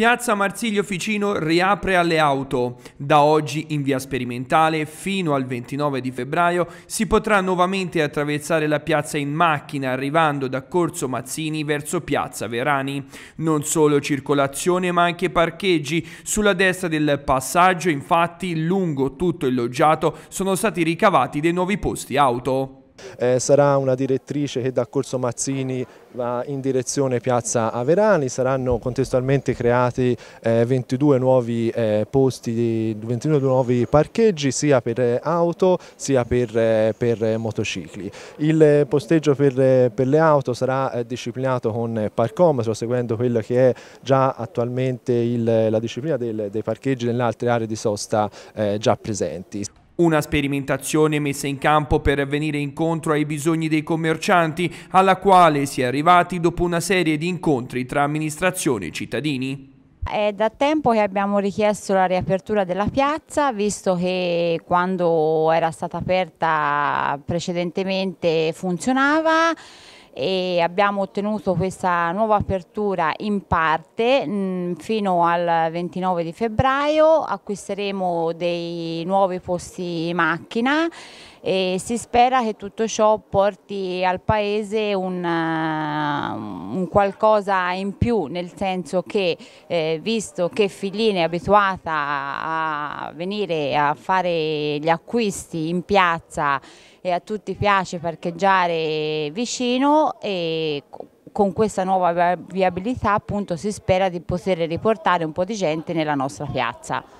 Piazza Marsiglio Ficino riapre alle auto. Da oggi in via sperimentale fino al 29 di febbraio si potrà nuovamente attraversare la piazza in macchina arrivando da Corso Mazzini verso Piazza Verani. Non solo circolazione ma anche parcheggi. Sulla destra del passaggio infatti lungo tutto il loggiato sono stati ricavati dei nuovi posti auto. Eh, sarà una direttrice che da Corso Mazzini va in direzione Piazza Averani, saranno contestualmente creati eh, 22 nuovi eh, posti, 22 nuovi parcheggi sia per auto sia per, eh, per motocicli. Il posteggio per, per le auto sarà eh, disciplinato con parcometro seguendo quello che è già attualmente il, la disciplina del, dei parcheggi nelle altre aree di sosta eh, già presenti. Una sperimentazione messa in campo per venire incontro ai bisogni dei commercianti, alla quale si è arrivati dopo una serie di incontri tra amministrazione e cittadini. È da tempo che abbiamo richiesto la riapertura della piazza, visto che quando era stata aperta precedentemente funzionava e abbiamo ottenuto questa nuova apertura in parte mh, mm, fino al 29 di febbraio, acquisteremo dei nuovi posti macchina e si spera che tutto ciò porti al Paese un, eh, un qualcosa in più, nel senso che eh, visto che Fillini è abituata a venire a fare gli acquisti in piazza e a tutti piace parcheggiare vicino e con questa nuova viabilità appunto si spera di poter riportare un po' di gente nella nostra piazza.